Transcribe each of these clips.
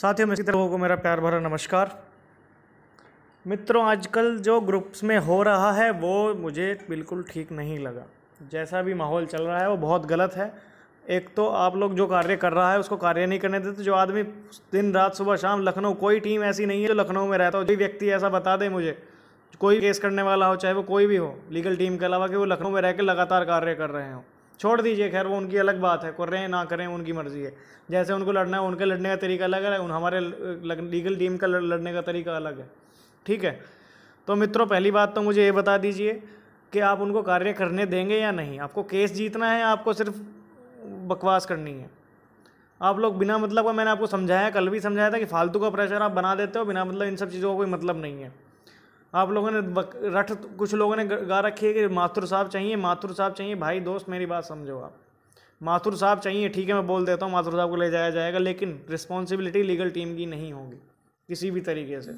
साथियों मित्र लोगों को मेरा प्यार भरा नमस्कार मित्रों आजकल जो ग्रुप्स में हो रहा है वो मुझे बिल्कुल ठीक नहीं लगा जैसा भी माहौल चल रहा है वो बहुत गलत है एक तो आप लोग जो कार्य कर रहा है उसको कार्य नहीं करने देते जो आदमी दिन रात सुबह शाम लखनऊ कोई टीम ऐसी नहीं है जो लखनऊ में रहता हो जो व्यक्ति ऐसा बता दे मुझे कोई केस करने वाला हो चाहे वो कोई भी हो लीगल टीम के अलावा कि वो लखनऊ में रह कर लगातार कार्य कर रहे हों छोड़ दीजिए खैर वो उनकी अलग बात है कर रहे हैं ना करें उनकी मर्ज़ी है जैसे उनको लड़ना है उनके लड़ने का तरीका अलग है उन हमारे लीगल टीम का लड़ने का तरीका अलग है ठीक है तो मित्रों पहली बात तो मुझे ये बता दीजिए कि आप उनको कार्य करने देंगे या नहीं आपको केस जीतना है या आपको सिर्फ बकवास करनी है आप लोग बिना मतलब का मैंने आपको समझाया कल भी समझाया था कि फालतू का प्रेशर आप बना देते हो बिना मतलब इन सब चीज़ों का कोई मतलब नहीं है आप लोगों ने रट तो, कुछ लोगों ने गा रखी है कि माथुर साहब चाहिए माथुर साहब चाहिए भाई दोस्त मेरी बात समझो आप माथुर साहब चाहिए ठीक है मैं बोल देता हूँ माथुर साहब को ले जाया जाएगा लेकिन रिस्पॉन्सिबिलिटी लीगल टीम की नहीं होगी किसी भी तरीके से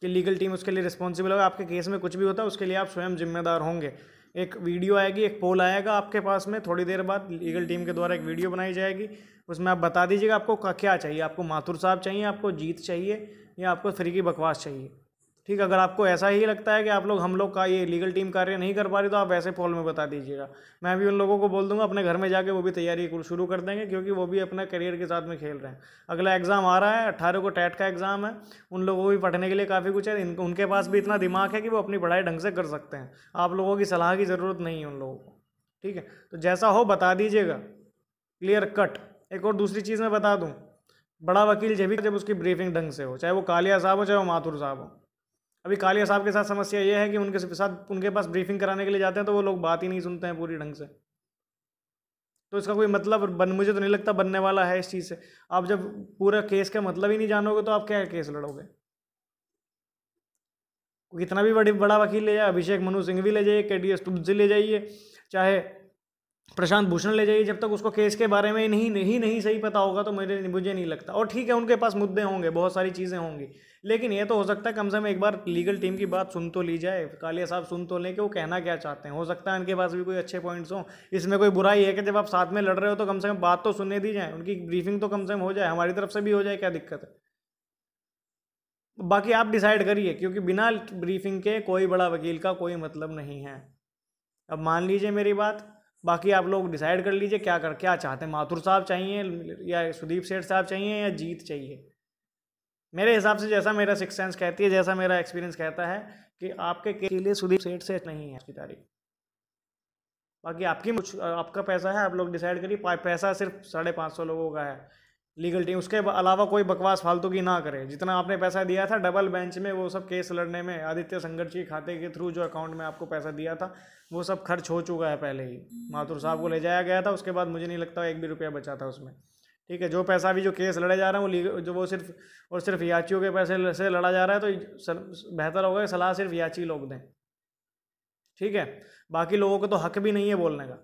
कि लीगल टीम उसके लिए रिस्पॉन्सिबल होगा आपके केस में कुछ भी होता है उसके लिए आप स्वयं जिम्मेदार होंगे एक वीडियो आएगी एक पोल आएगा आपके पास में थोड़ी देर बाद लीगल टीम के द्वारा एक वीडियो बनाई जाएगी उसमें आप बता दीजिएगा आपको क्या चाहिए आपको माथुर साहब चाहिए आपको जीत चाहिए या आपको फ्री की बकवास चाहिए ठीक अगर आपको ऐसा ही लगता है कि आप लोग हम लोग का ये लीगल टीम कार्य नहीं कर पा रही तो आप वैसे फॉल में बता दीजिएगा मैं भी उन लोगों को बोल दूंगा अपने घर में जाके वो भी तैयारी शुरू कर देंगे क्योंकि वो भी अपना करियर के साथ में खेल रहे हैं अगला एग्ज़ाम आ रहा है अट्ठारह को टैट का एग्ज़ाम है उन लोगों को भी पढ़ने के लिए काफ़ी कुछ है इनको उनके पास भी इतना दिमाग है कि वो अपनी पढ़ाई ढंग से कर सकते हैं आप लोगों की सलाह की ज़रूरत नहीं है उन लोगों को ठीक है तो जैसा हो बता दीजिएगा क्लियर कट एक और दूसरी चीज़ मैं बता दूँ बड़ा वकील जब भी जब उसकी ब्रीफिंग ढंग से हो चाहे वो कालिया साहब हो चाहे वो माथुर साहब हो अभी कालिया साहब के साथ समस्या ये है कि उनके साथ उनके पास ब्रीफिंग कराने के लिए जाते हैं तो वो लोग बात ही नहीं सुनते हैं पूरी ढंग से तो इसका कोई मतलब बन मुझे तो नहीं लगता बनने वाला है इस चीज़ से आप जब पूरा केस का मतलब ही नहीं जानोगे तो आप क्या केस लड़ोगे कितना भी बड़ी बड़ा वकील ले जाए अभिषेक मनु सिंह भी ले जाइए के डी एस ले जाइए चाहे प्रशांत भूषण ले जाइए जब तक उसको केस के बारे में नहीं नहीं नहीं सही पता होगा तो मेरे मुझे नहीं लगता और ठीक है उनके पास मुद्दे होंगे बहुत सारी चीज़ें होंगी लेकिन ये तो हो सकता है कम से कम एक बार लीगल टीम की बात सुन तो ली जाए कालिया साहब सुन तो लें कि वो कहना क्या चाहते हैं हो सकता है उनके पास भी कोई अच्छे पॉइंट्स हों इसमें कोई बुराई है कि जब आप साथ में लड़ रहे हो तो कम से कम बात तो सुनने दी जाए उनकी ब्रीफिंग तो कम से कम हो जाए हमारी तरफ से भी हो जाए क्या दिक्कत है बाकी आप डिसाइड करिए क्योंकि बिना ब्रीफिंग के कोई बड़ा वकील का कोई मतलब नहीं है अब मान लीजिए मेरी बात बाकी आप लोग डिसाइड कर लीजिए क्या कर क्या चाहते हैं माथुर साहब चाहिए या सुदीप सेठ साहब चाहिए या जीत चाहिए मेरे हिसाब से जैसा मेरा सिक्स सेंस कहती है जैसा मेरा एक्सपीरियंस कहता है कि आपके के लिए सुदीप सेठ से नहीं है उसकी तारीख बाकी आपकी कुछ आपका पैसा है आप लोग डिसाइड करिए पैसा सिर्फ साढ़े पाँच सौ लोगों का है लीगल टीम उसके अलावा कोई बकवास फालतू की ना करे जितना आपने पैसा दिया था डबल बेंच में वो सब केस लड़ने में आदित्य संघर्ष के खाते के थ्रू जो अकाउंट में आपको पैसा दिया था वो सब खर्च हो चुका है पहले ही माथुर साहब को ले जाया गया था उसके बाद मुझे नहीं लगता एक भी रुपया बचा था उसमें ठीक है जो पैसा भी जो केस लड़े जा रहे हैं वो जो वो सिर्फ और सिर्फ याचियों के पैसे से लड़ा जा रहा है तो बेहतर होगा सलाह सिर्फ याची लोग दें ठीक है बाकी लोगों को तो हक भी नहीं है बोलने का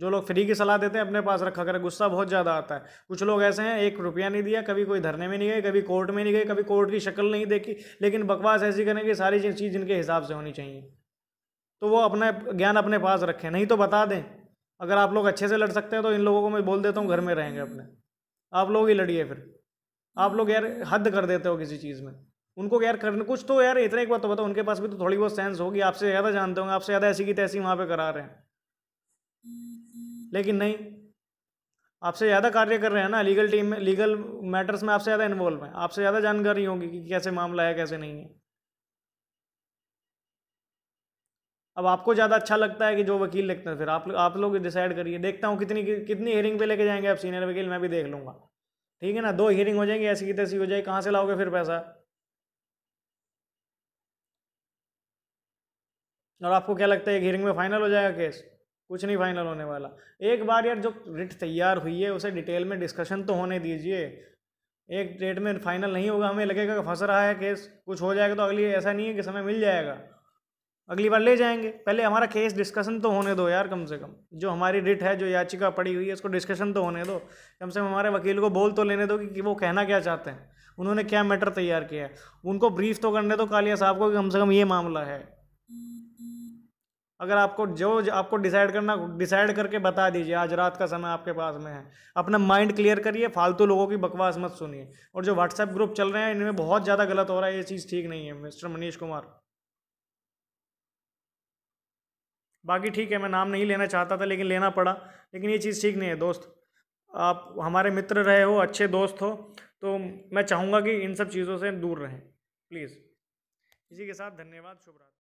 जो लोग फ्री की सलाह देते हैं अपने पास रखा करें गुस्सा बहुत ज़्यादा आता है कुछ लोग ऐसे हैं एक रुपया नहीं दिया कभी कोई धरने में नहीं गए कभी कोर्ट में नहीं गए कभी कोर्ट की शक्ल नहीं देखी लेकिन बकवास ऐसी करें कि सारी चीज़ जिनके हिसाब से होनी चाहिए तो वो अपना ज्ञान अपने पास रखें नहीं तो बता दें अगर आप लोग अच्छे से लड़ सकते हैं तो इन लोगों को मैं बोल देता हूँ घर में रहेंगे अपने आप लोग ही लड़िए फिर आप लोग यार हद कर देते हो किसी चीज़ में उनको यार करने कुछ तो यार इतना एक बात तो बताओ उनके पास भी तो थोड़ी बहुत सेंस होगी आपसे ज़्यादा जानते होंगे आपसे ज़्यादा ऐसी की तैसी वहाँ पर करा रहे हैं लेकिन नहीं आपसे ज़्यादा कार्य कर रहे हैं ना लीगल टीम में लीगल मैटर्स में आपसे ज़्यादा इन्वॉल्व हैं आपसे ज़्यादा जानकारी होगी कि कैसे मामला है कैसे नहीं है अब आपको ज़्यादा अच्छा लगता है कि जो वकील लिखते हैं फिर आप आप लोग डिसाइड करिए देखता हूँ कितनी कितनी हियरिंग पे लेके जाएंगे आप सीनियर वकील मैं भी देख लूँगा ठीक है ना दो हियरिंग हो जाएंगी ऐसी की तैसी हो जाएगी कहाँ से लाओगे फिर पैसा और आपको क्या लगता है एक हियरिंग में फाइनल हो जाएगा केस कुछ नहीं फाइनल होने वाला एक बार यार जो रिट तैयार हुई है उसे डिटेल में डिस्कशन तो होने दीजिए एक डेट में फाइनल नहीं होगा हमें लगेगा कि फंस रहा है केस कुछ हो जाएगा तो अगली ऐसा नहीं है कि समय मिल जाएगा अगली बार ले जाएंगे पहले हमारा केस डिस्कशन तो होने दो यार कम से कम जो हमारी रिट है जो याचिका पड़ी हुई है उसको डिस्कशन तो होने दो कम से कम हमारे वकील को बोल तो लेने दो कि, कि वो कहना क्या चाहते हैं उन्होंने क्या मैटर तैयार किया है उनको ब्रीफ तो करने दो कालिया साहब को कि कम से कम ये मामला है अगर आपको जो आपको डिसाइड करना डिसाइड करके बता दीजिए आज रात का समय आपके पास में है अपना माइंड क्लियर करिए फालतू लोगों की बकवास मत सुनिए और जो व्हाट्सएप ग्रुप चल रहे हैं इनमें बहुत ज़्यादा गलत हो रहा है ये चीज़ ठीक नहीं है मिस्टर मनीष कुमार बाकी ठीक है मैं नाम नहीं लेना चाहता था लेकिन लेना पड़ा लेकिन ये चीज़ ठीक नहीं है दोस्त आप हमारे मित्र रहे हो अच्छे दोस्त हो तो मैं चाहूँगा कि इन सब चीज़ों से दूर रहें प्लीज़ इसी के साथ धन्यवाद शुभ रात्रि